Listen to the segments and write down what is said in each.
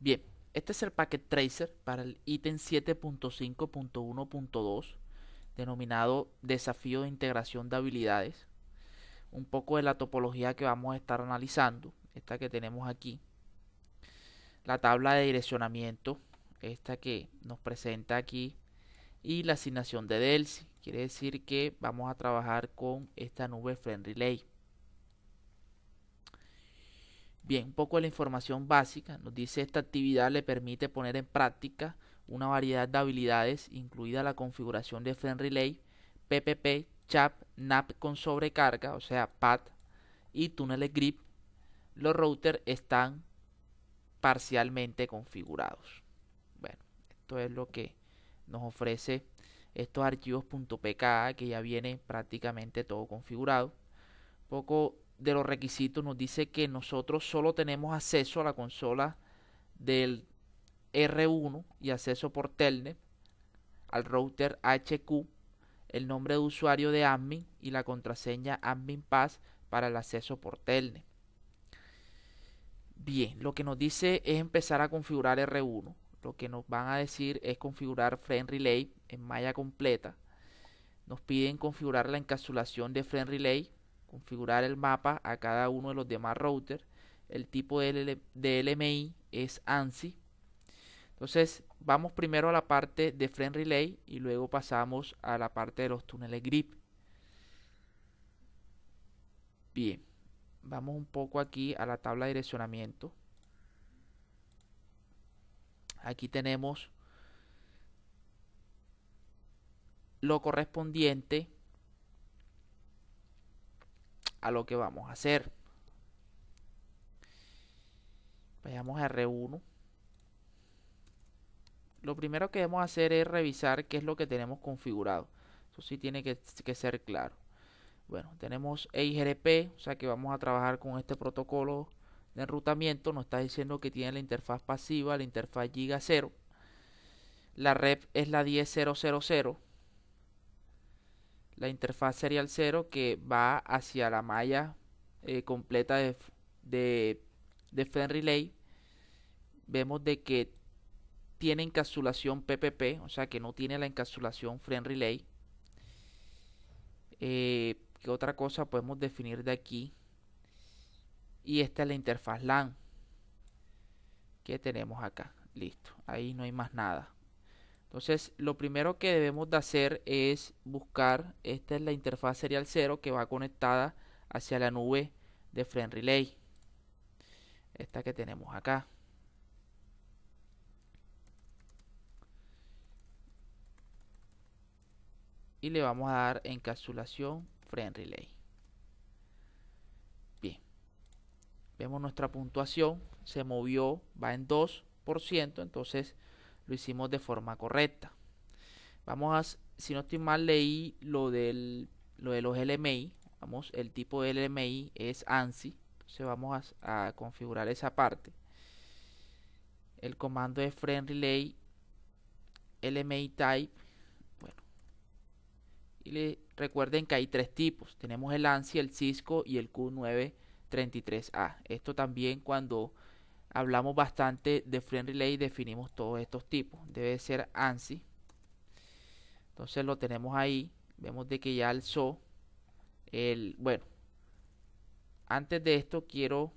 Bien, este es el packet tracer para el ítem 7.5.1.2 denominado desafío de integración de habilidades. Un poco de la topología que vamos a estar analizando, esta que tenemos aquí. La tabla de direccionamiento, esta que nos presenta aquí. Y la asignación de DELSI, quiere decir que vamos a trabajar con esta nube Friend Relay. Bien, un poco de la información básica. Nos dice esta actividad le permite poner en práctica una variedad de habilidades, incluida la configuración de Friend Relay, PPP, CHAP, NAP con sobrecarga, o sea, PAD, y túneles GRIP. Los routers están parcialmente configurados. Bueno, esto es lo que nos ofrece estos archivos .pk que ya viene prácticamente todo configurado. poco de los requisitos nos dice que nosotros solo tenemos acceso a la consola del R1 y acceso por Telnet al router HQ, el nombre de usuario de admin y la contraseña admin pass para el acceso por Telnet. Bien, lo que nos dice es empezar a configurar R1. Lo que nos van a decir es configurar Friend Relay en malla completa. Nos piden configurar la encapsulación de Friend Relay configurar el mapa a cada uno de los demás routers. El tipo de, LMI es ANSI. Entonces vamos primero a la parte de Friend Relay y luego pasamos a la parte de los túneles GRIP. Bien, vamos un poco aquí a la tabla de direccionamiento. Aquí tenemos lo correspondiente a lo que vamos a hacer. Vayamos a R1. Lo primero que debemos hacer es revisar qué es lo que tenemos configurado. Eso sí tiene que, ser claro. Bueno, tenemos EIGRP, o sea que vamos a trabajar con este protocolo de enrutamiento. Nos está diciendo que tiene la interfaz pasiva, la interfaz Giga 0. La red es la 10000 la interfaz serial 0 que va hacia la malla eh, completa de, de, de Relay, vemos de que tiene encapsulación PPP, o sea que no tiene la encapsulación Friend Relay. Eh, ¿Qué otra cosa podemos definir de aquí? Y esta es la interfaz LAN que tenemos acá. Listo, ahí no hay más nada. Entonces, lo primero que debemos de hacer es buscar, esta es la interfaz serial 0 que va conectada hacia la nube de Friend Relay. Esta que tenemos acá. Y le vamos a dar encapsulación Friend Relay. Bien. Vemos nuestra puntuación. Se movió, va en 2%. Entonces lo hicimos de forma correcta. Vamos a, si no estoy mal, leí lo, del, lo de los LMI. Vamos, el tipo de LMI es ANSI. Entonces vamos a, configurar esa parte. El comando es friend relay LMI type. Bueno. Y le, recuerden que hay tres tipos. Tenemos el ANSI, el Cisco y el Q933A. Esto también cuando hablamos bastante de friend relay y definimos todos estos tipos. Debe ser ANSI. Entonces lo tenemos ahí. Vemos de que ya alzó el... Bueno, antes de esto quiero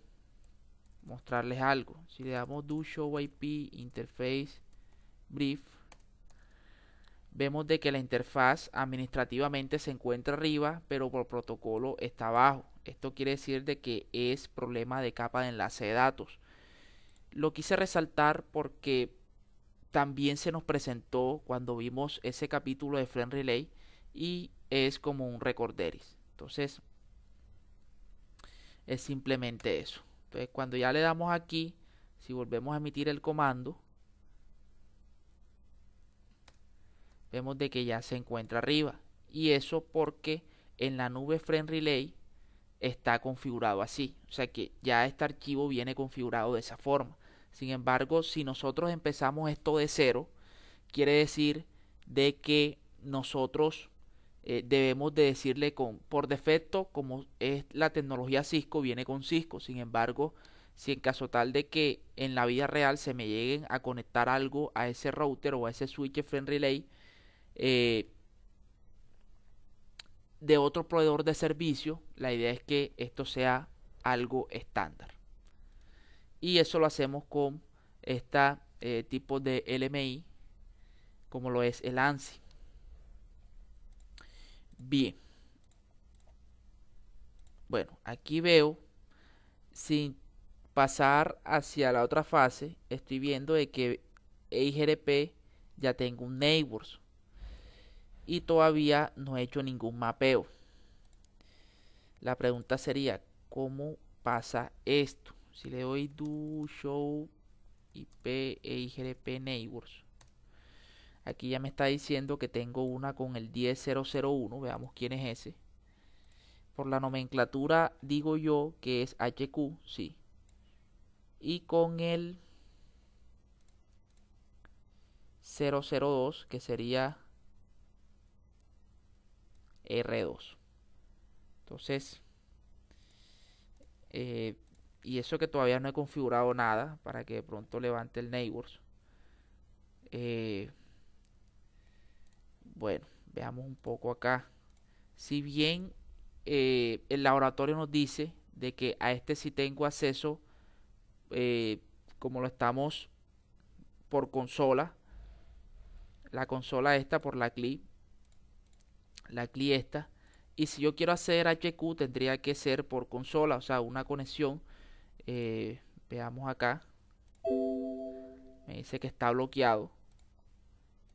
mostrarles algo. Si le damos do show IP interface brief, vemos de que la interfaz administrativamente se encuentra arriba, pero por protocolo está abajo. Esto quiere decir de que es problema de capa de enlace de datos. Lo quise resaltar porque también se nos presentó cuando vimos ese capítulo de Friend Relay y es como un recorderis. Entonces, es simplemente eso. Entonces, cuando ya le damos aquí, si volvemos a emitir el comando, vemos de que ya se encuentra arriba. Y eso porque en la nube Friend Relay está configurado así. O sea que ya este archivo viene configurado de esa forma. Sin embargo, si nosotros empezamos esto de cero, quiere decir de que nosotros eh, debemos de decirle con, por defecto, como es la tecnología Cisco, viene con Cisco. Sin embargo, si en caso tal de que en la vida real se me lleguen a conectar algo a ese router o a ese switch friend relay eh, de otro proveedor de servicio, la idea es que esto sea algo estándar. Y eso lo hacemos con este tipo de LMI, como lo es el ANSI. Bien. Bueno, aquí veo, sin pasar hacia la otra fase, estoy viendo de que IGRP ya tengo un neighbors. Y todavía no he hecho ningún mapeo. La pregunta sería, ¿cómo pasa esto? Si le doy do show IP e IGRP neighbors. Aquí ya me está diciendo que tengo una con el 10.0.1, Veamos quién es ese. Por la nomenclatura digo yo que es HQ, sí. Y con el 002, que sería R2. Entonces, eh, y eso que todavía no he configurado nada para que de pronto levante el Neighbors. Eh, bueno, veamos un poco acá. Si bien eh, el laboratorio nos dice de que a este sí tengo acceso, eh, como lo estamos por consola, la consola está por la CLI, la CLI esta, y si yo quiero hacer HQ tendría que ser por consola, o sea, una conexión eh, veamos acá. Me dice que está bloqueado.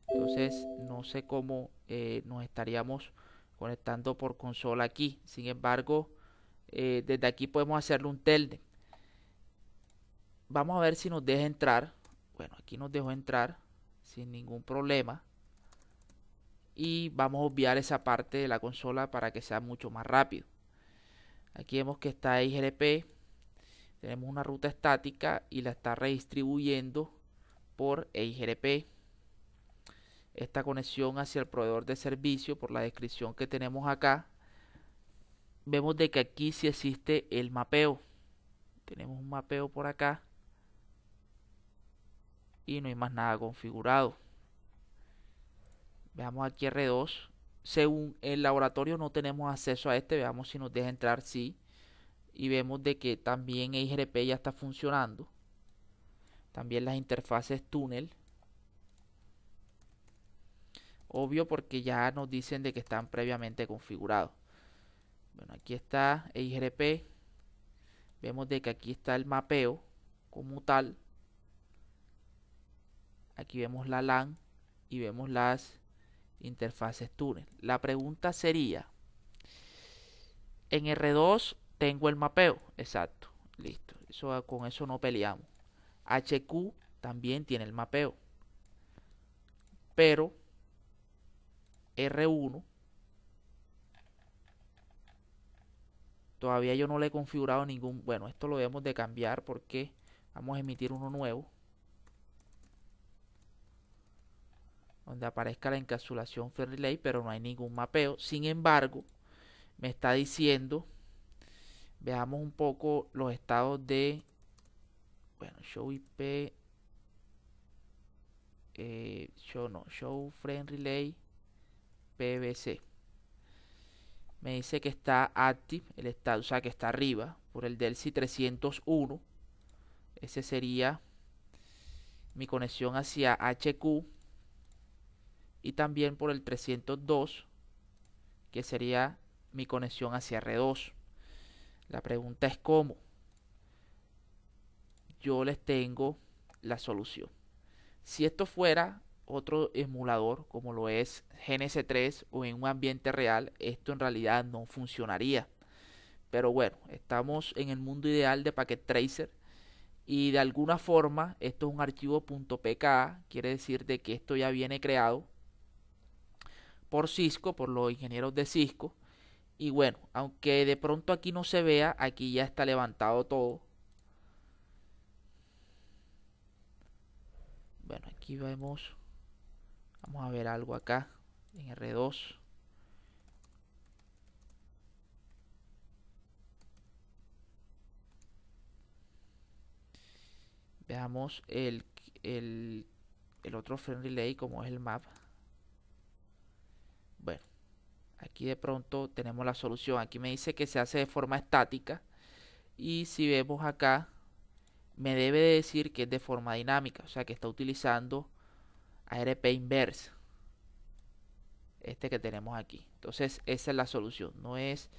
Entonces no sé cómo eh, nos estaríamos conectando por consola aquí. Sin embargo, eh, desde aquí podemos hacerle un telde Vamos a ver si nos deja entrar. Bueno, aquí nos dejó entrar sin ningún problema. Y vamos a obviar esa parte de la consola para que sea mucho más rápido. Aquí vemos que está IGLP tenemos una ruta estática y la está redistribuyendo por EIGRP. Esta conexión hacia el proveedor de servicio, por la descripción que tenemos acá, vemos de que aquí sí existe el mapeo. Tenemos un mapeo por acá y no hay más nada configurado. Veamos aquí R2. Según el laboratorio no tenemos acceso a este, veamos si nos deja entrar, sí y vemos de que también EIGRP ya está funcionando. También las interfaces túnel. Obvio porque ya nos dicen de que están previamente configurados. Bueno, aquí está EIGRP. Vemos de que aquí está el mapeo como tal. Aquí vemos la LAN y vemos las interfaces túnel. La pregunta sería, en R2 tengo el mapeo. Exacto. Listo. Eso, con eso no peleamos. HQ también tiene el mapeo. Pero R1 todavía yo no le he configurado ningún... Bueno, esto lo debemos de cambiar porque vamos a emitir uno nuevo. Donde aparezca la encapsulación Fair pero no hay ningún mapeo. Sin embargo, me está diciendo veamos un poco los estados de bueno show IP eh, show no show frame relay PVC me dice que está active el estado o sea que está arriba por el DELSI 301 ese sería mi conexión hacia HQ y también por el 302 que sería mi conexión hacia R2 la pregunta es cómo. Yo les tengo la solución. Si esto fuera otro emulador como lo es GNS3 o en un ambiente real, esto en realidad no funcionaría. Pero bueno, estamos en el mundo ideal de Packet Tracer y de alguna forma esto es un archivo .pk, quiere decir de que esto ya viene creado por Cisco, por los ingenieros de Cisco y bueno, aunque de pronto aquí no se vea, aquí ya está levantado todo. Bueno, aquí vemos. Vamos a ver algo acá en R2. Veamos el, el, el otro friendly lay como es el mapa. aquí de pronto tenemos la solución. Aquí me dice que se hace de forma estática. Y si vemos acá, me debe decir que es de forma dinámica. O sea que está utilizando ARP inverse. Este que tenemos aquí. Entonces esa es la solución. No es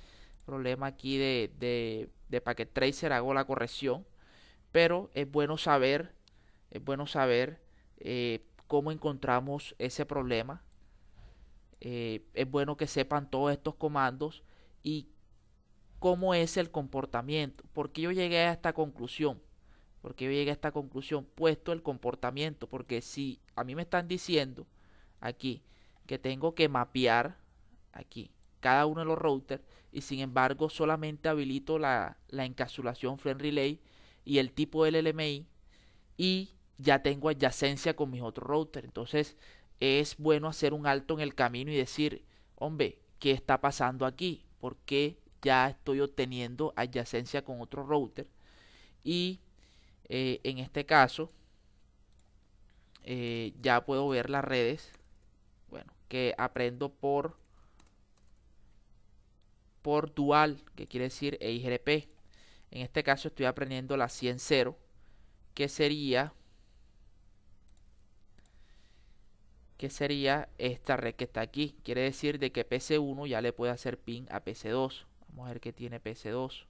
problema aquí de, de, de Packet Tracer. Hago la corrección. Pero es bueno saber. Es bueno saber eh, cómo encontramos ese problema eh, es bueno que sepan todos estos comandos y cómo es el comportamiento. porque yo llegué a esta conclusión? porque yo llegué a esta conclusión? Puesto el comportamiento, porque si a mí me están diciendo aquí que tengo que mapear aquí cada uno de los routers y sin embargo solamente habilito la, la encapsulación Friend Relay y el tipo del LMI y ya tengo adyacencia con mis otros routers. Entonces es bueno hacer un alto en el camino y decir, hombre, ¿qué está pasando aquí? porque ya estoy obteniendo adyacencia con otro router? Y eh, en este caso, eh, ya puedo ver las redes. Bueno, que aprendo por por dual, que quiere decir EIGRP. En este caso estoy aprendiendo la 100.0, que sería que sería esta red que está aquí. Quiere decir de que PC1 ya le puede hacer pin a PC2. Vamos a ver qué tiene PC2.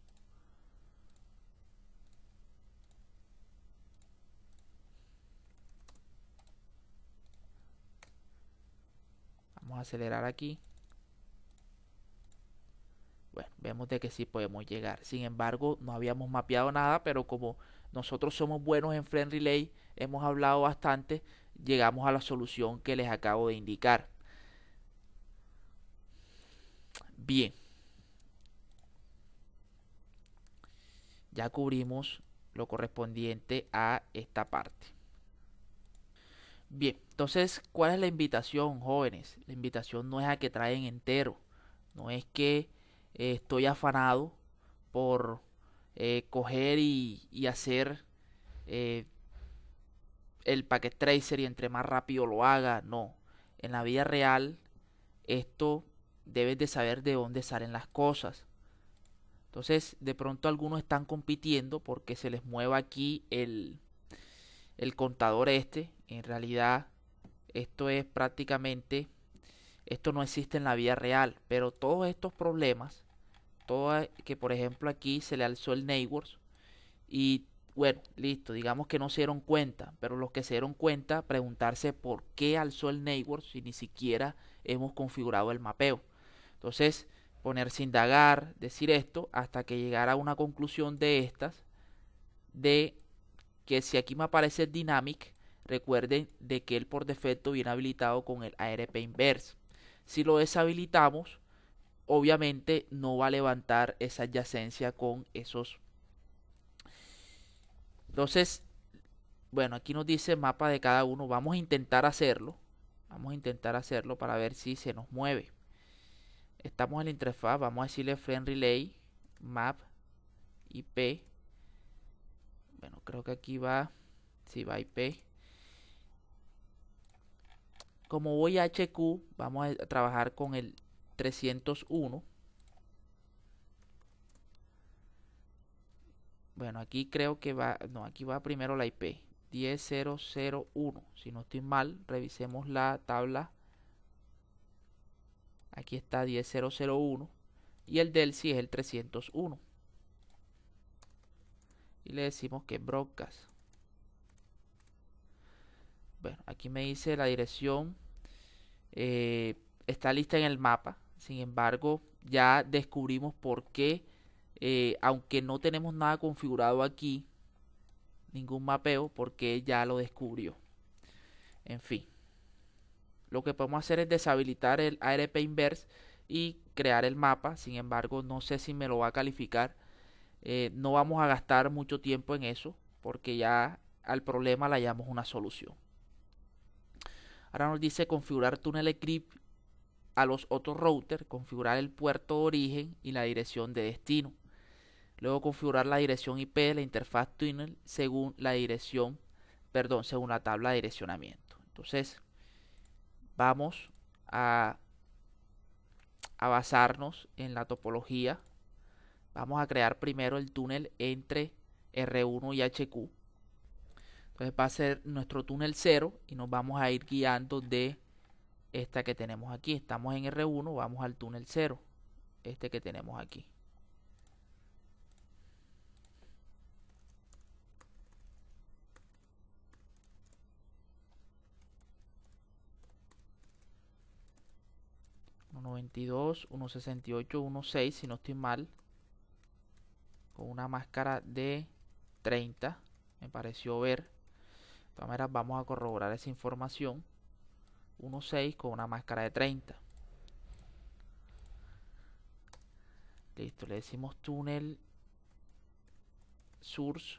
Vamos a acelerar aquí. Bueno, vemos de que sí podemos llegar. Sin embargo, no habíamos mapeado nada, pero como nosotros somos buenos en Friend Relay, hemos hablado bastante, llegamos a la solución que les acabo de indicar. Bien. Ya cubrimos lo correspondiente a esta parte. Bien, entonces, ¿cuál es la invitación, jóvenes? La invitación no es a que traen entero, no es que eh, estoy afanado por eh, coger y, hacer eh, el packet tracer y entre más rápido lo haga. No. En la vida real, esto debes de saber de dónde salen las cosas. Entonces, de pronto algunos están compitiendo porque se les mueva aquí el, el contador este. En realidad, esto es prácticamente, esto no existe en la vida real. Pero todos estos problemas, todo, que por ejemplo aquí se le alzó el neighbors y bueno, listo, digamos que no se dieron cuenta, pero los que se dieron cuenta, preguntarse por qué alzó el network si ni siquiera hemos configurado el mapeo. Entonces, ponerse a indagar, decir esto, hasta que llegara a una conclusión de estas, de que si aquí me aparece Dynamic, recuerden de que él por defecto viene habilitado con el ARP Inverse. Si lo deshabilitamos, obviamente no va a levantar esa adyacencia con esos entonces, bueno, aquí nos dice mapa de cada uno. Vamos a intentar hacerlo. Vamos a intentar hacerlo para ver si se nos mueve. Estamos en la interfaz. Vamos a decirle friend relay, map, IP. Bueno, creo que aquí va. si va IP. Como voy a HQ, vamos a trabajar con el 301. Bueno, aquí creo que va, no, aquí va primero la IP. 10001. Si no estoy mal, revisemos la tabla. Aquí está 10001. Y el DELSI es el 301. Y le decimos que broadcast. Bueno, aquí me dice la dirección. Eh, está lista en el mapa. Sin embargo, ya descubrimos por qué eh, aunque no tenemos nada configurado aquí, ningún mapeo, porque ya lo descubrió. En fin, lo que podemos hacer es deshabilitar el ARP Inverse y crear el mapa. Sin embargo, no sé si me lo va a calificar. Eh, no vamos a gastar mucho tiempo en eso, porque ya al problema le hallamos una solución. Ahora nos dice configurar túnel script a los otros routers, configurar el puerto de origen y la dirección de destino. Luego configurar la dirección IP de la interfaz tunnel según la dirección, perdón, según la tabla de direccionamiento. Entonces, vamos a, a basarnos en la topología. Vamos a crear primero el túnel entre R1 y HQ. Entonces va a ser nuestro túnel 0 y nos vamos a ir guiando de esta que tenemos aquí. Estamos en R1, vamos al túnel 0, este que tenemos aquí. 1.62, 1.68, 1.6, si no estoy mal. Con una máscara de 30, me pareció ver. vamos a corroborar esa información. 1.6 con una máscara de 30. Listo, le decimos túnel source.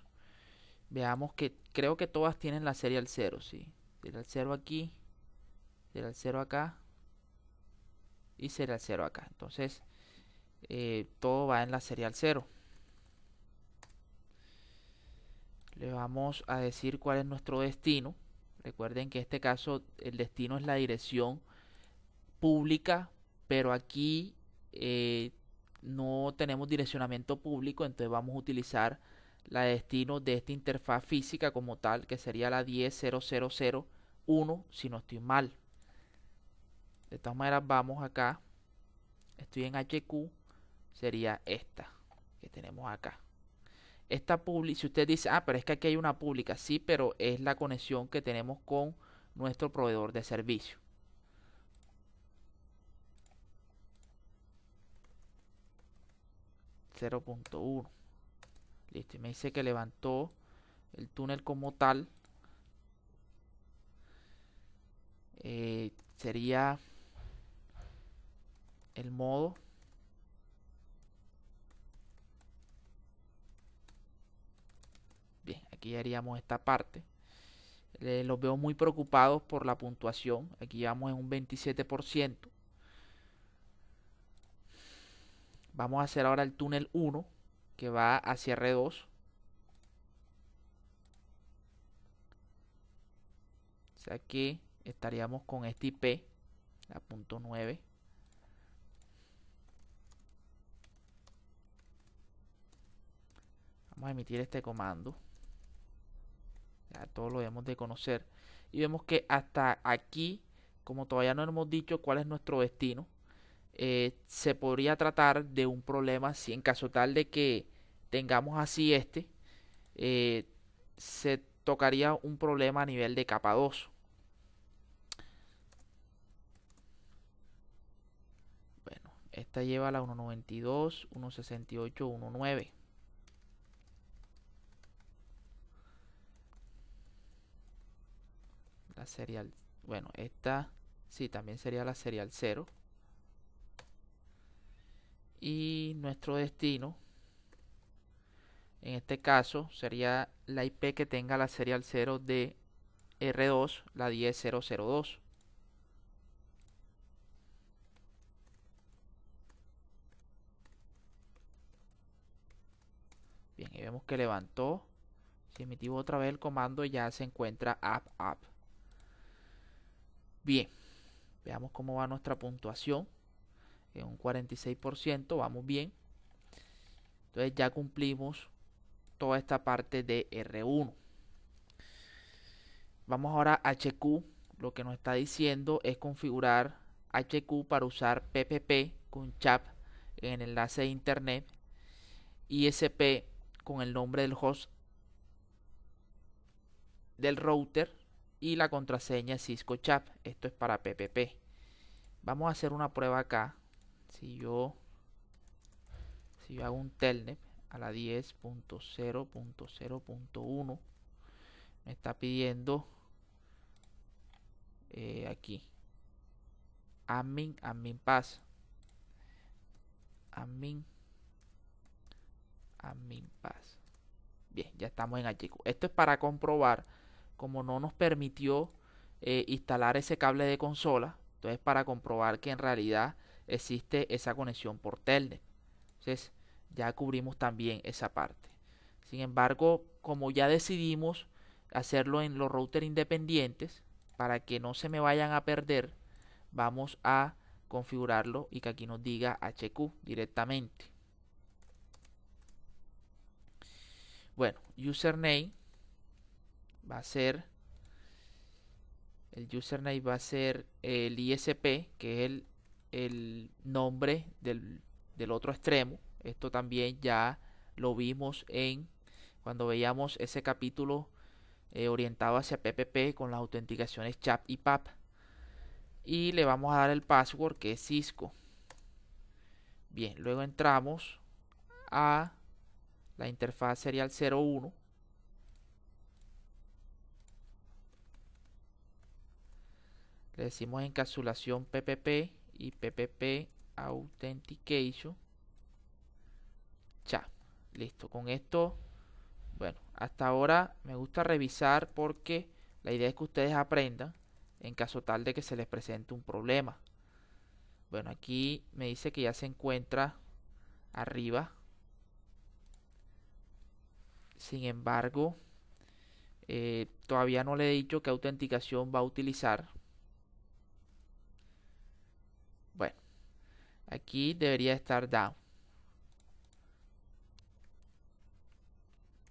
Veamos que creo que todas tienen la serie al 0, ¿sí? al 0 aquí, al 0 acá, y el 0 acá. Entonces, eh, todo va en la serial 0. Le vamos a decir cuál es nuestro destino. Recuerden que en este caso el destino es la dirección pública, pero aquí eh, no tenemos direccionamiento público, entonces vamos a utilizar la destino de esta interfaz física como tal, que sería la 10.0.0.0.1 si no estoy mal. De todas maneras, vamos acá. Estoy en HQ. Sería esta que tenemos acá. Esta public, si usted dice, ah, pero es que aquí hay una pública, sí, pero es la conexión que tenemos con nuestro proveedor de servicio. 0.1 Listo, y me dice que levantó el túnel como tal. Eh, sería el modo. Bien, aquí haríamos esta parte. los veo muy preocupados por la puntuación. Aquí vamos en un 27%. Vamos a hacer ahora el túnel 1 que va hacia R2. O sea que estaríamos con este IP, la punto 9. emitir este comando. Ya todo lo debemos de conocer. Y vemos que hasta aquí, como todavía no hemos dicho cuál es nuestro destino, eh, se podría tratar de un problema si en caso tal de que tengamos así este, eh, se tocaría un problema a nivel de capa 2. Bueno, esta lleva la 192.168.1.9 La serial... Bueno, esta sí, también sería la serial 0. Y nuestro destino, en este caso, sería la IP que tenga la serial 0 de R2, la 10002. Bien, y vemos que levantó. Si emitimos otra vez el comando, ya se encuentra app app. Bien, veamos cómo va nuestra puntuación. En un 46%, vamos bien. Entonces ya cumplimos toda esta parte de R1. Vamos ahora a HQ. Lo que nos está diciendo es configurar HQ para usar PPP con CHAP en el enlace de internet. ISP con el nombre del host del router y la contraseña Cisco Chat. Esto es para PPP. Vamos a hacer una prueba acá. Si yo, si yo hago un telnet a la 10.0.0.1, me está pidiendo eh, aquí admin, admin pass, admin, admin pass. Bien, ya estamos en HQ. Esto es para comprobar como no nos permitió eh, instalar ese cable de consola, entonces para comprobar que en realidad existe esa conexión por Telnet. Entonces ya cubrimos también esa parte. Sin embargo, como ya decidimos hacerlo en los routers independientes, para que no se me vayan a perder, vamos a configurarlo y que aquí nos diga HQ directamente. Bueno, username va a ser el username va a ser el ISP, que es el, nombre del, otro extremo. Esto también ya lo vimos en cuando veíamos ese capítulo eh, orientado hacia PPP con las autenticaciones CHAP y PAP. Y le vamos a dar el password que es Cisco. Bien, luego entramos a la interfaz serial 01 le decimos encapsulación PPP y PPP Authentication. Ya, listo. Con esto, bueno, hasta ahora me gusta revisar porque la idea es que ustedes aprendan en caso tal de que se les presente un problema. Bueno, aquí me dice que ya se encuentra arriba. Sin embargo, eh, todavía no le he dicho qué autenticación va a utilizar. Aquí debería estar down.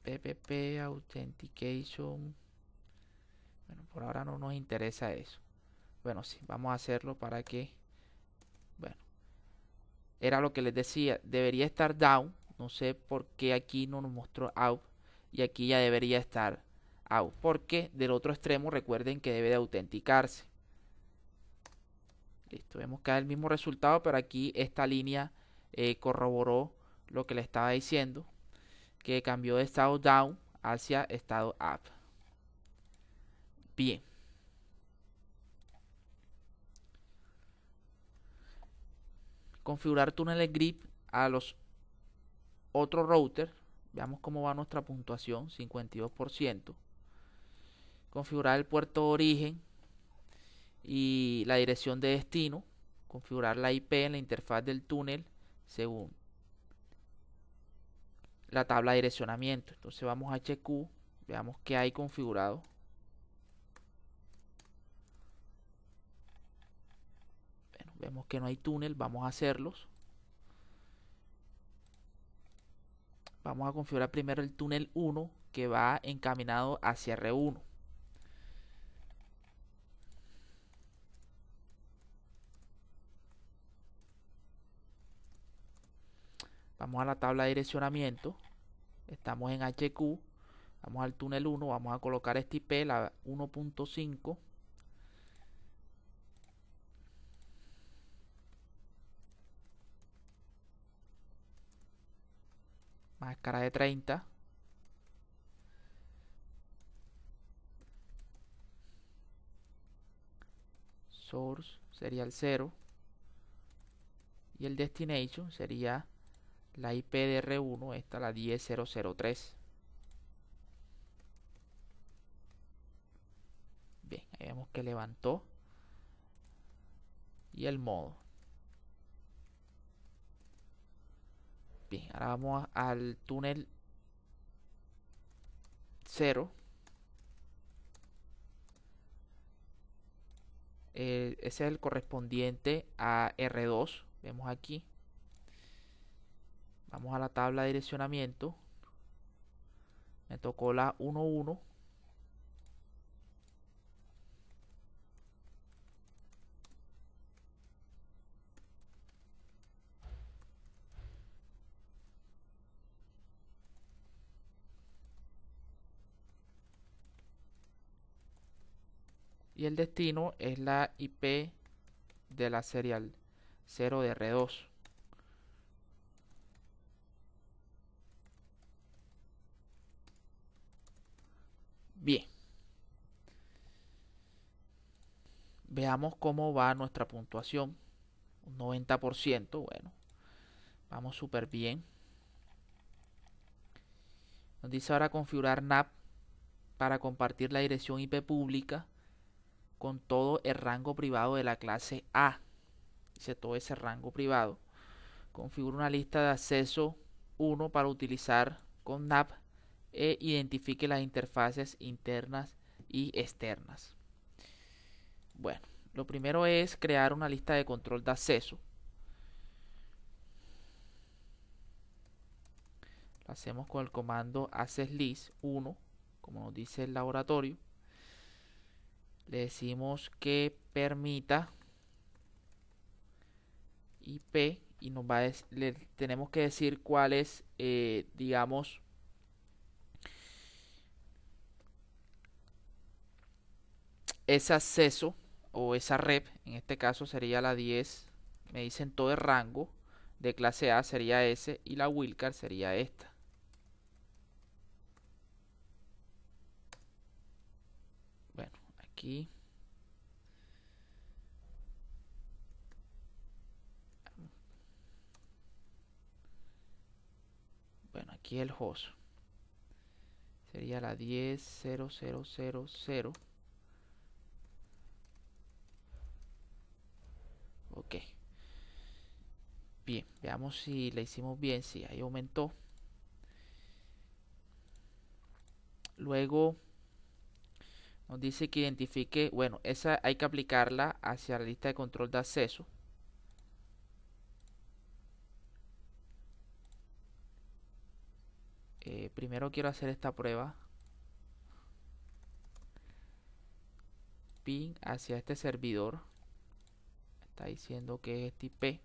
PPP Authentication. Bueno, por ahora no nos interesa eso. Bueno, sí, vamos a hacerlo para que... Bueno. Era lo que les decía. Debería estar down. No sé por qué aquí no nos mostró out. Y aquí ya debería estar out. Porque del otro extremo recuerden que debe de autenticarse. Listo, vemos que da el mismo resultado, pero aquí esta línea eh, corroboró lo que le estaba diciendo, que cambió de estado down hacia estado up. Bien. Configurar túneles grip a los otros routers. Veamos cómo va nuestra puntuación, 52%. Configurar el puerto de origen, y la dirección de destino, configurar la IP en la interfaz del túnel según la tabla de direccionamiento. Entonces vamos a HQ, veamos que hay configurado. Bueno, vemos que no hay túnel, vamos a hacerlos. Vamos a configurar primero el túnel 1 que va encaminado hacia R1. Vamos a la tabla de direccionamiento. Estamos en HQ. Vamos al túnel 1. Vamos a colocar este IP, la 1.5. máscara de 30 source sería el 0 y el destination sería la IP de r 1 está la 10003. Bien, ahí vemos que levantó. Y el modo. Bien, ahora vamos al túnel 0. Eh, ese es el correspondiente a R2. Vemos aquí. Vamos a la tabla de direccionamiento. Me tocó la 1,1 Y el destino es la IP de la serial 0 de R2. Veamos cómo va nuestra puntuación. Un 90%, bueno. Vamos súper bien. Nos dice ahora configurar NAP para compartir la dirección IP pública con todo el rango privado de la clase A. Dice todo ese rango privado. Configura una lista de acceso 1 para utilizar con NAP e identifique las interfaces internas y externas. Bueno, lo primero es crear una lista de control de acceso. Lo hacemos con el comando list 1, como nos dice el laboratorio. Le decimos que permita IP y nos va le tenemos que decir cuál es, eh, digamos, ese acceso o esa rep, en este caso sería la 10, me dicen todo el rango de clase A sería S y la wildcard sería esta. Bueno, aquí. Bueno, aquí el host. Sería la 10000. ok bien veamos si la hicimos bien si ahí aumentó luego nos dice que identifique bueno esa hay que aplicarla hacia la lista de control de acceso eh, primero quiero hacer esta prueba pin hacia este servidor está diciendo que es este IP.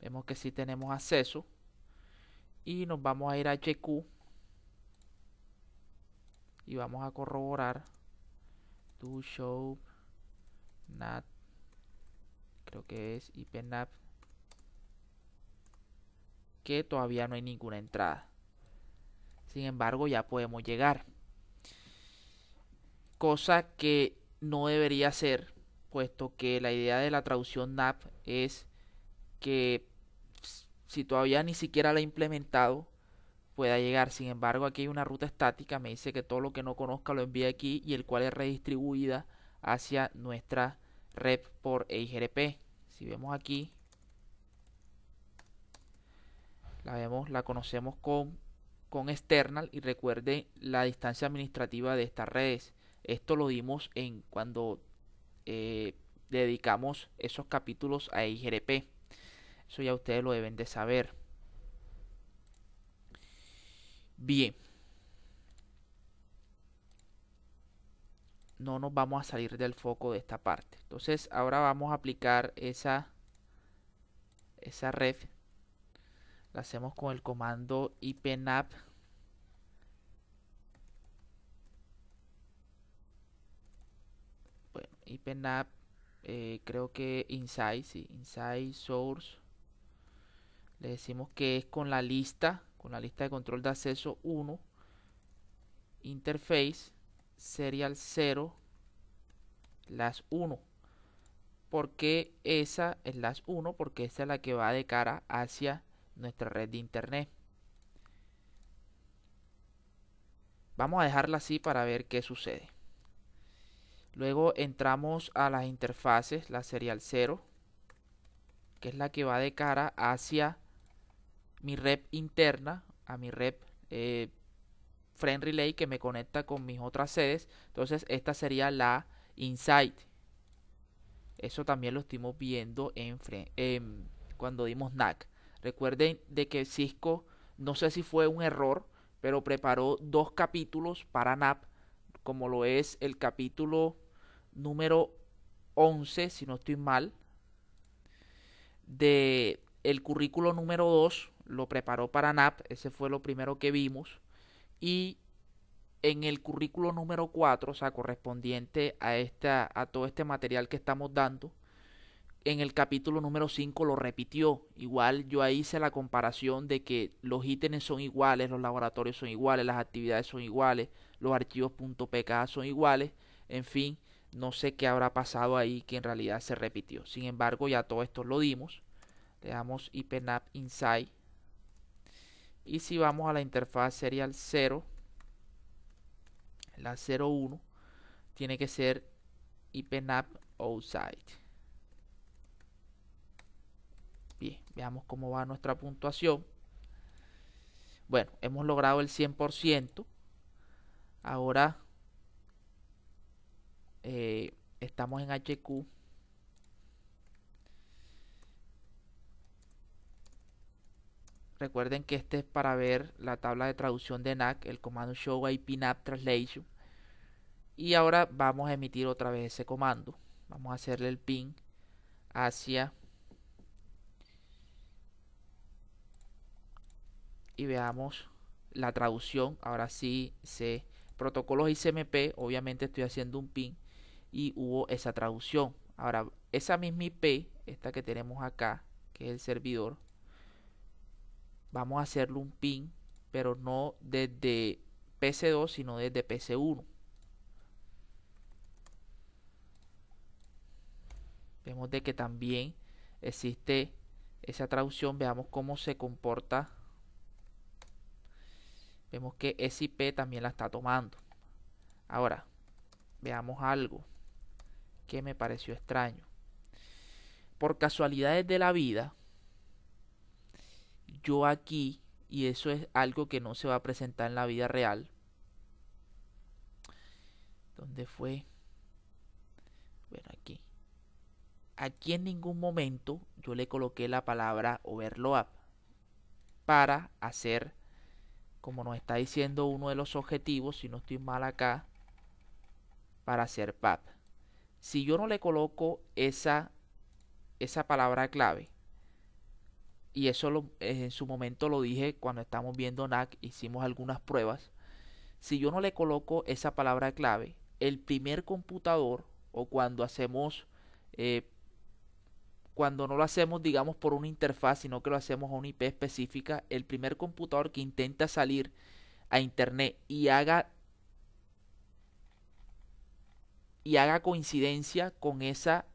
Vemos que sí tenemos acceso. Y nos vamos a ir a HQ. Y vamos a corroborar. tu show NAT. Creo que es IPNAP todavía no hay ninguna entrada. Sin embargo, ya podemos llegar. Cosa que no debería ser, puesto que la idea de la traducción NAP es que si todavía ni siquiera la he implementado, pueda llegar. Sin embargo, aquí hay una ruta estática, me dice que todo lo que no conozca lo envía aquí y el cual es redistribuida hacia nuestra red por e IGRP. Si vemos aquí, la vemos, la conocemos con, external y recuerde la distancia administrativa de estas redes. Esto lo dimos en cuando eh, dedicamos esos capítulos a IGRP. Eso ya ustedes lo deben de saber. Bien. No nos vamos a salir del foco de esta parte. Entonces ahora vamos a aplicar esa, esa la hacemos con el comando ipnap bueno IPNAP, eh, creo que inside sí, inside source le decimos que es con la lista con la lista de control de acceso 1 interface serial 0 las 1 porque esa es las 1 porque esa es la que va de cara hacia nuestra red de internet. Vamos a dejarla así para ver qué sucede. Luego entramos a las interfaces, la serial 0, que es la que va de cara hacia mi red interna, a mi red eh, Friend Relay que me conecta con mis otras sedes. Entonces esta sería la Insight. Eso también lo estuvimos viendo en, cuando dimos NAC. Recuerden de que Cisco, no sé si fue un error, pero preparó dos capítulos para NAP, como lo es el capítulo número 11, si no estoy mal, de el currículo número 2, lo preparó para NAP, ese fue lo primero que vimos, y en el currículo número 4, o sea, correspondiente a, esta, a todo este material que estamos dando, en el capítulo número 5 lo repitió. Igual yo ahí hice la comparación de que los ítems son iguales, los laboratorios son iguales, las actividades son iguales, los archivos .pk son iguales, en fin, no sé qué habrá pasado ahí que en realidad se repitió. Sin embargo, ya todo esto lo dimos. Le damos IPNAP inside Y si vamos a la interfaz serial 0, la 01 tiene que ser IPNAP outside. Bien, veamos cómo va nuestra puntuación. Bueno, hemos logrado el 100%. Ahora eh, estamos en HQ. Recuerden que este es para ver la tabla de traducción de NAC, el comando show IP translation. Y ahora vamos a emitir otra vez ese comando. Vamos a hacerle el pin hacia y veamos la traducción. Ahora sí, se protocolos ICMP, obviamente estoy haciendo un pin y hubo esa traducción. Ahora, esa misma IP, esta que tenemos acá, que es el servidor, vamos a hacerle un pin, pero no desde PC2, sino desde PC1. Vemos de que también existe esa traducción, veamos cómo se comporta Vemos que SIP también la está tomando. Ahora, veamos algo que me pareció extraño. Por casualidades de la vida, yo aquí, y eso es algo que no se va a presentar en la vida real. ¿Dónde fue? Bueno, aquí. Aquí en ningún momento yo le coloqué la palabra overload para hacer como nos está diciendo uno de los objetivos, si no estoy mal acá, para hacer PAP. Si yo no le coloco esa, esa palabra clave, y eso lo, eh, en su momento lo dije cuando estamos viendo NAC, hicimos algunas pruebas, si yo no le coloco esa palabra clave, el primer computador o cuando hacemos eh, cuando no lo hacemos, digamos, por una interfaz, sino que lo hacemos a una IP específica, el primer computador que intenta salir a internet y haga y haga coincidencia con esa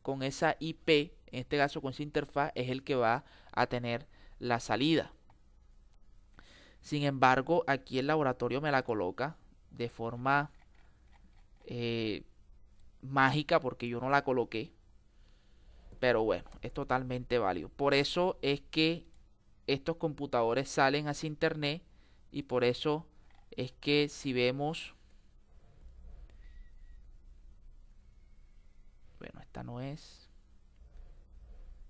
con esa IP, en este caso con esa interfaz, es el que va a tener la salida. Sin embargo, aquí el laboratorio me la coloca de forma eh, mágica porque yo no la coloqué pero bueno, es totalmente válido. Por eso es que estos computadores salen hacia internet y por eso es que si vemos... Bueno, esta no es.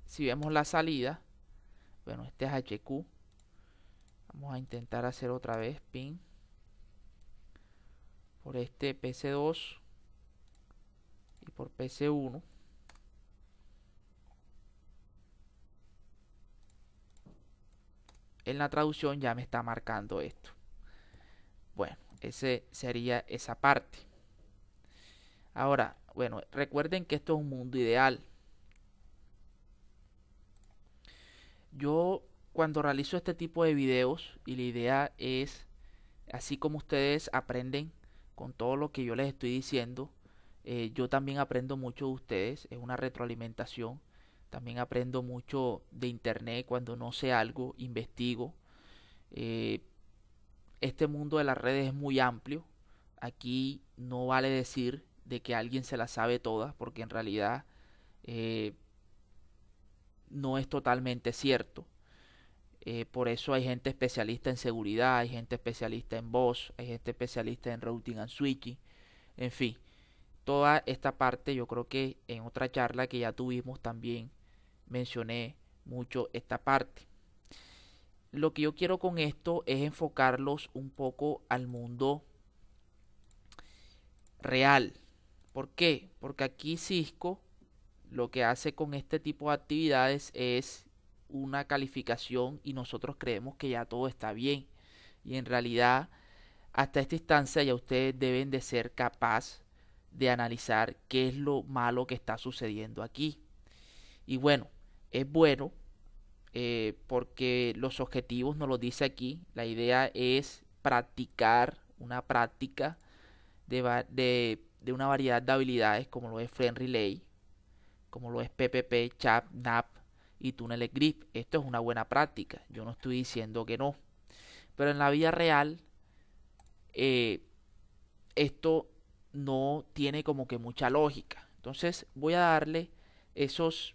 Si vemos la salida, bueno, este es HQ. Vamos a intentar hacer otra vez pin por este PC2 y por PC1. en la traducción ya me está marcando esto. Bueno, ese sería esa parte. Ahora, bueno, recuerden que esto es un mundo ideal. Yo cuando realizo este tipo de videos y la idea es, así como ustedes aprenden con todo lo que yo les estoy diciendo, eh, yo también aprendo mucho de ustedes, es una retroalimentación también aprendo mucho de internet. Cuando no sé algo, investigo. Eh, este mundo de las redes es muy amplio. Aquí no vale decir de que alguien se la sabe todas, porque en realidad eh, no es totalmente cierto. Eh, por eso hay gente especialista en seguridad, hay gente especialista en voz, hay gente especialista en routing and switching, en fin. Toda esta parte yo creo que en otra charla que ya tuvimos también mencioné mucho esta parte. Lo que yo quiero con esto es enfocarlos un poco al mundo real. ¿Por qué? Porque aquí Cisco lo que hace con este tipo de actividades es una calificación y nosotros creemos que ya todo está bien. Y en realidad, hasta esta instancia ya ustedes deben de ser capaces de analizar qué es lo malo que está sucediendo aquí. Y bueno, es bueno eh, porque los objetivos nos lo dice aquí. La idea es practicar una práctica de, una variedad de habilidades como lo es Friend Relay, como lo es PPP, CHAP, NAP y Tunnel Grip. Esto es una buena práctica. Yo no estoy diciendo que no. Pero en la vida real, eh, esto no tiene como que mucha lógica. Entonces voy a darle esos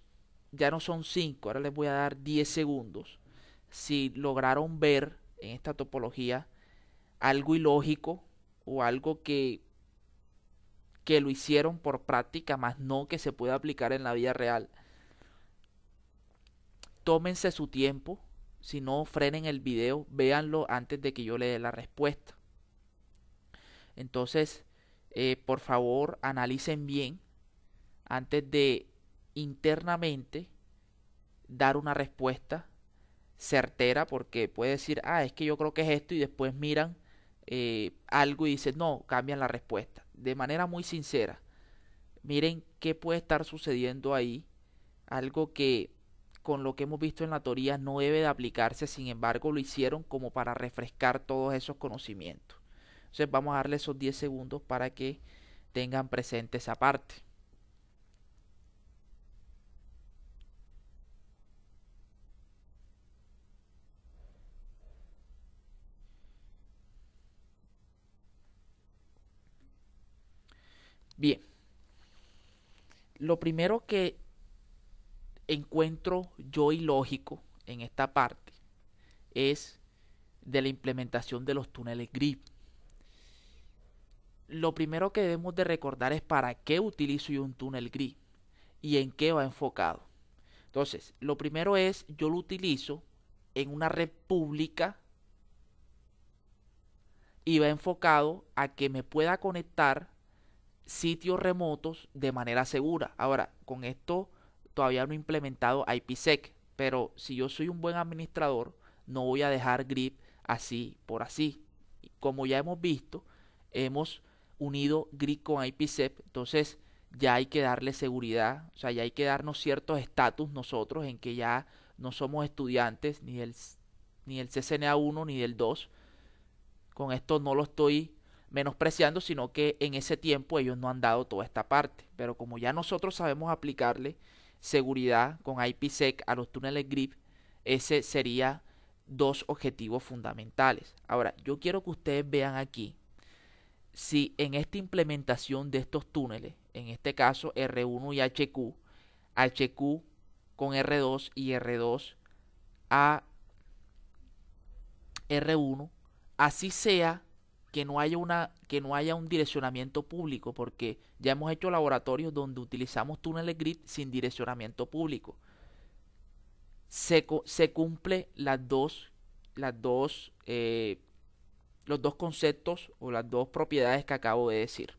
ya no son 5, ahora les voy a dar 10 segundos. Si lograron ver en esta topología algo ilógico o algo que, que lo hicieron por práctica, más no que se pueda aplicar en la vida real. Tómense su tiempo, si no frenen el video, véanlo antes de que yo le dé la respuesta. Entonces, eh, por favor, analicen bien antes de internamente dar una respuesta certera porque puede decir, ah, es que yo creo que es esto y después miran eh, algo y dicen, no, cambian la respuesta. De manera muy sincera, miren qué puede estar sucediendo ahí, algo que con lo que hemos visto en la teoría no debe de aplicarse, sin embargo lo hicieron como para refrescar todos esos conocimientos. Entonces vamos a darle esos 10 segundos para que tengan presente esa parte. Bien, lo primero que encuentro yo ilógico en esta parte es de la implementación de los túneles GRIP. Lo primero que debemos de recordar es para qué utilizo yo un túnel GRIP y en qué va enfocado. Entonces, lo primero es, yo lo utilizo en una red pública y va enfocado a que me pueda conectar sitios remotos de manera segura. Ahora, con esto todavía no he implementado IPsec, pero si yo soy un buen administrador, no voy a dejar grip así por así. Como ya hemos visto, hemos unido grip con IPsec, entonces ya hay que darle seguridad, o sea, ya hay que darnos ciertos estatus nosotros en que ya no somos estudiantes ni del, ni del CCNA 1 ni del 2. Con esto no lo estoy menospreciando, sino que en ese tiempo ellos no han dado toda esta parte. Pero como ya nosotros sabemos aplicarle seguridad con IPsec a los túneles GRIP, ese sería dos objetivos fundamentales. Ahora, yo quiero que ustedes vean aquí si en esta implementación de estos túneles, en este caso R1 y HQ, HQ con R2 y R2 a R1, así sea que no haya una que no haya un direccionamiento público porque ya hemos hecho laboratorios donde utilizamos túneles grid sin direccionamiento público se, se cumple las dos las dos eh, los dos conceptos o las dos propiedades que acabo de decir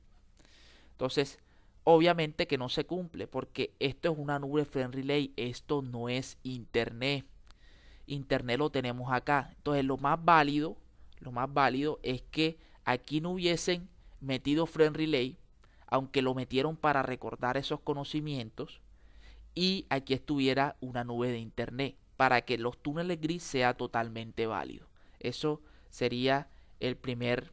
entonces obviamente que no se cumple porque esto es una nube friendly relay esto no es internet internet lo tenemos acá entonces lo más válido lo más válido es que aquí no hubiesen metido Friend Relay, aunque lo metieron para recordar esos conocimientos, y aquí estuviera una nube de Internet, para que los túneles gris sea totalmente válido. Eso sería el primer,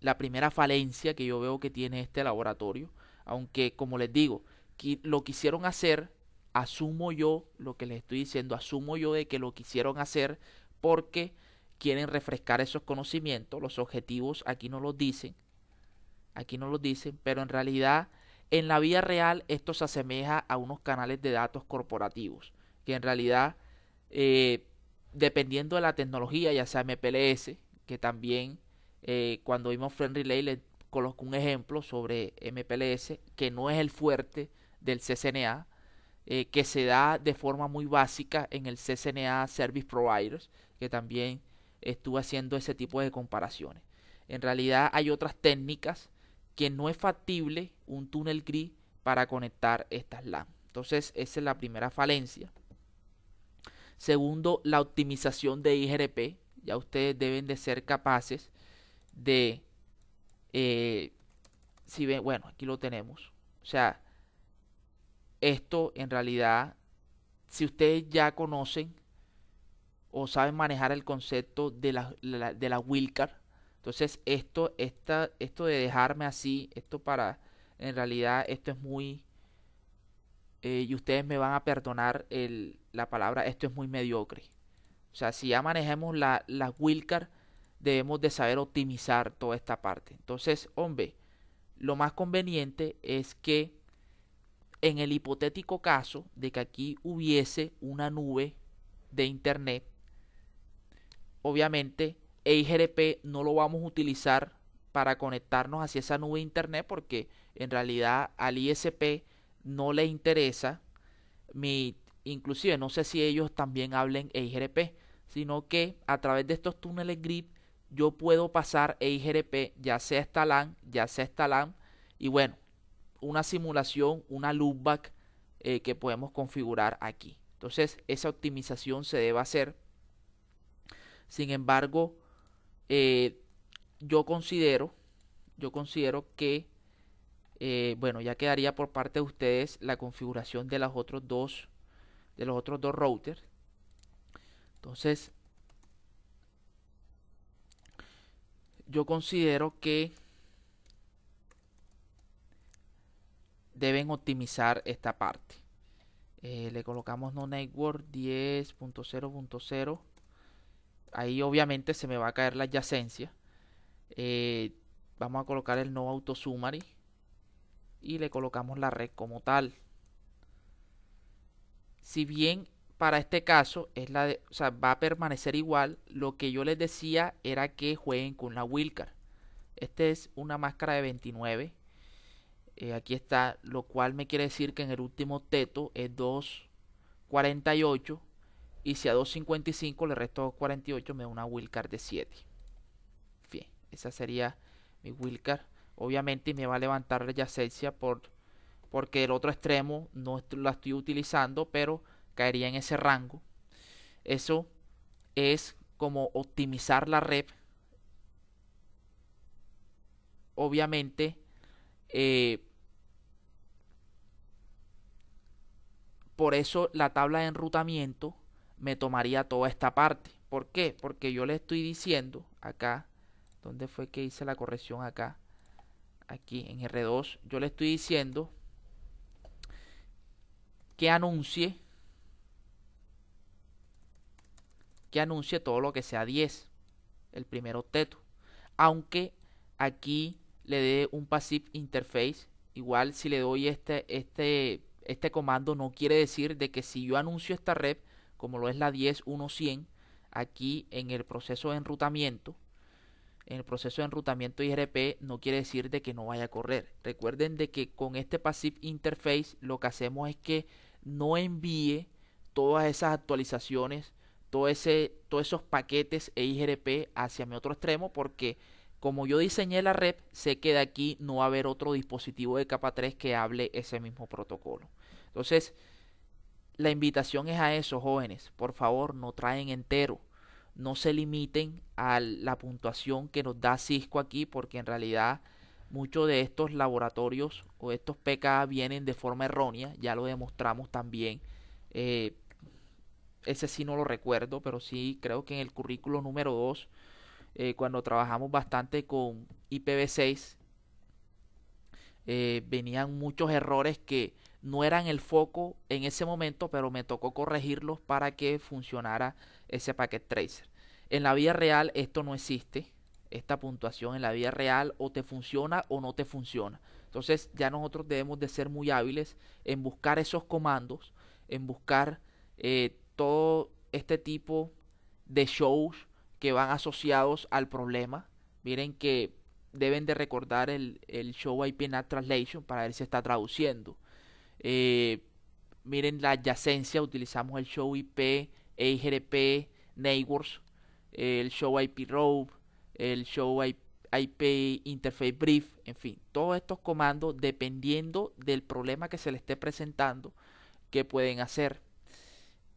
la primera falencia que yo veo que tiene este laboratorio, aunque como les digo, lo quisieron hacer, asumo yo, lo que les estoy diciendo, asumo yo de que lo quisieron hacer porque quieren refrescar esos conocimientos, los objetivos aquí no los dicen, aquí no los dicen, pero en realidad en la vida real esto se asemeja a unos canales de datos corporativos, que en realidad eh, dependiendo de la tecnología, ya sea MPLS, que también eh, cuando vimos Friend Relay le coloco un ejemplo sobre MPLS, que no es el fuerte del CCNA, eh, que se da de forma muy básica en el CCNA Service Providers, que también estuve haciendo ese tipo de comparaciones. En realidad hay otras técnicas que no es factible un túnel gris para conectar estas LAN. Entonces esa es la primera falencia. Segundo, la optimización de IGRP. Ya ustedes deben de ser capaces de... Eh, si ven, bueno, aquí lo tenemos. O sea, esto en realidad, si ustedes ya conocen o saben manejar el concepto de la, de la wildcard. Entonces esto, esto de dejarme así, esto para, en realidad esto es muy, eh, y ustedes me van a perdonar la palabra, esto es muy mediocre. O sea, si ya manejemos la, la debemos de saber optimizar toda esta parte. Entonces, hombre, lo más conveniente es que en el hipotético caso de que aquí hubiese una nube de internet obviamente EIGRP no lo vamos a utilizar para conectarnos hacia esa nube internet porque en realidad al ISP no le interesa mi inclusive no sé si ellos también hablen EIGRP sino que a través de estos túneles grid yo puedo pasar EIGRP ya sea esta LAN ya sea esta LAN y bueno una simulación una loopback eh, que podemos configurar aquí entonces esa optimización se debe hacer sin embargo, eh, yo considero, yo considero que, eh, bueno, ya quedaría por parte de ustedes la configuración de los otros dos, de los otros dos routers. Entonces, yo considero que deben optimizar esta parte. Eh, le colocamos no network 10.0.0 ahí obviamente se me va a caer la adyacencia. Eh, vamos a colocar el no auto summary y le colocamos la red como tal. Si bien para este caso es la va a permanecer igual, lo que yo les decía era que jueguen con la Wilcar. Este es una máscara de 29. Eh, aquí está, lo cual me quiere decir que en el último teto es 248 y si a 2.55 le resto 48 me da una wildcard de 7. esa sería mi wildcard. Obviamente me va a levantar yacencia por, porque el otro extremo no la estoy utilizando, pero caería en ese rango. Eso es como optimizar la red. Obviamente, eh, por eso la tabla de enrutamiento me tomaría toda esta parte. ¿Por qué? Porque yo le estoy diciendo acá, ¿dónde fue que hice la corrección acá? Aquí en R2, yo le estoy diciendo que anuncie que anuncie todo lo que sea 10, el primero teto. Aunque aquí le dé un passive interface, igual si le doy este, este, este comando no quiere decir de que si yo anuncio esta red como lo es la 10.1.100, aquí en el proceso de enrutamiento, en el proceso de enrutamiento IRP no quiere decir de que no vaya a correr. Recuerden de que con este Passive Interface lo que hacemos es que no envíe todas esas actualizaciones, todo ese, todos esos paquetes e IRP hacia mi otro extremo porque como yo diseñé la red, sé que de aquí no va a haber otro dispositivo de capa 3 que hable ese mismo protocolo. Entonces, la invitación es a eso, jóvenes. Por favor, no traen entero. No se limiten a la puntuación que nos da Cisco aquí, porque en realidad muchos de estos laboratorios o estos PKA vienen de forma errónea. Ya lo demostramos también. Eh, ese sí no lo recuerdo, pero sí creo que en el currículo número 2, eh, cuando trabajamos bastante con IPv6, eh, venían muchos errores que no eran el foco en ese momento, pero me tocó corregirlos para que funcionara ese packet tracer. En la vida real esto no existe, esta puntuación en la vida real o te funciona o no te funciona. Entonces ya nosotros debemos de ser muy hábiles en buscar esos comandos, en buscar eh, todo este tipo de shows que van asociados al problema. Miren que deben de recordar el, el show nat Translation para ver si está traduciendo. Eh, miren la adyacencia, utilizamos el show IP, EIGRP, Neighbors, el show IP robe el show IP, Interface Brief, en fin, todos estos comandos dependiendo del problema que se le esté presentando, que pueden hacer.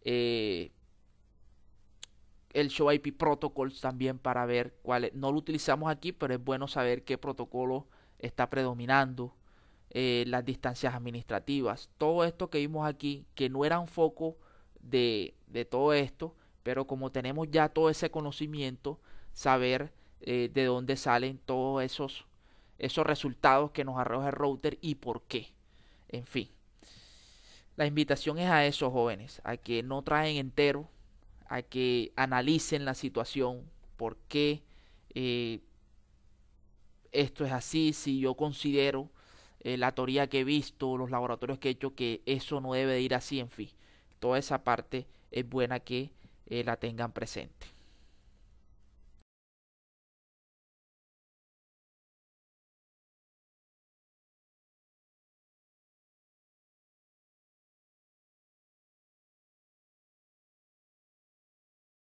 Eh, el Show IP Protocols también para ver cuáles. No lo utilizamos aquí, pero es bueno saber qué protocolo está predominando. Eh, las distancias administrativas, todo esto que vimos aquí, que no era un foco de, de todo esto, pero como tenemos ya todo ese conocimiento, saber eh, de dónde salen todos esos, esos resultados que nos arroja el router y por qué. En fin, la invitación es a esos jóvenes, a que no traen entero, a que analicen la situación, por qué eh, esto es así, si yo considero eh, la teoría que he visto, los laboratorios que he hecho, que eso no debe de ir así, en fin. Toda esa parte es buena que eh, la tengan presente.